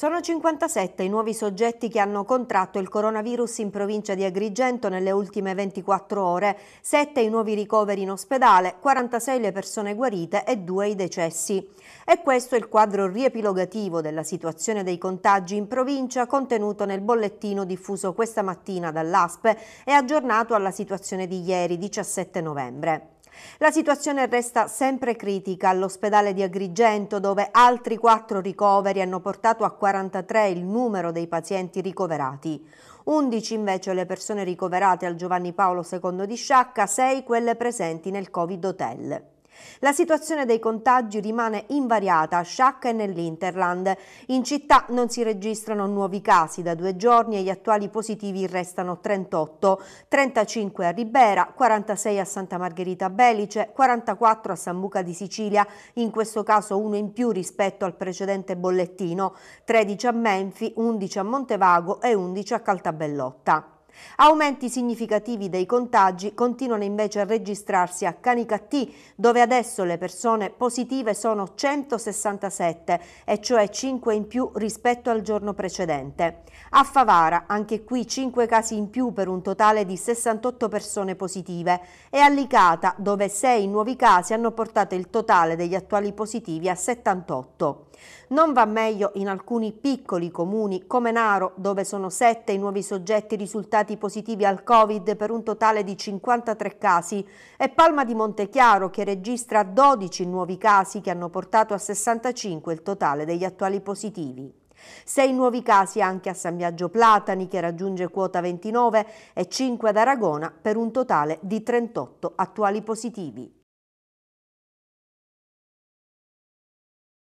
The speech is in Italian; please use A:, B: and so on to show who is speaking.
A: Sono 57 i nuovi soggetti che hanno contratto il coronavirus in provincia di Agrigento nelle ultime 24 ore, 7 i nuovi ricoveri in ospedale, 46 le persone guarite e 2 i decessi. E questo è il quadro riepilogativo della situazione dei contagi in provincia contenuto nel bollettino diffuso questa mattina dall'ASPE e aggiornato alla situazione di ieri 17 novembre. La situazione resta sempre critica all'ospedale di Agrigento dove altri quattro ricoveri hanno portato a 43 il numero dei pazienti ricoverati. 11 invece le persone ricoverate al Giovanni Paolo II di Sciacca, 6 quelle presenti nel Covid Hotel. La situazione dei contagi rimane invariata a Sciacca e nell'Interland. In città non si registrano nuovi casi da due giorni e gli attuali positivi restano 38, 35 a Ribera, 46 a Santa Margherita Belice, 44 a San Buca di Sicilia, in questo caso uno in più rispetto al precedente bollettino, 13 a Menfi, 11 a Montevago e 11 a Caltabellotta. Aumenti significativi dei contagi continuano invece a registrarsi a Canicattì, dove adesso le persone positive sono 167, e cioè 5 in più rispetto al giorno precedente. A Favara, anche qui 5 casi in più per un totale di 68 persone positive, e a Licata, dove 6 nuovi casi hanno portato il totale degli attuali positivi a 78. Non va meglio in alcuni piccoli comuni come Naro, dove sono 7 i nuovi soggetti risultati risultati positivi al Covid per un totale di 53 casi. e Palma di Montechiaro che registra 12 nuovi casi che hanno portato a 65 il totale degli attuali positivi. Sei nuovi casi anche a San Biagio Platani che raggiunge quota 29 e 5 ad Aragona per un totale di 38 attuali positivi.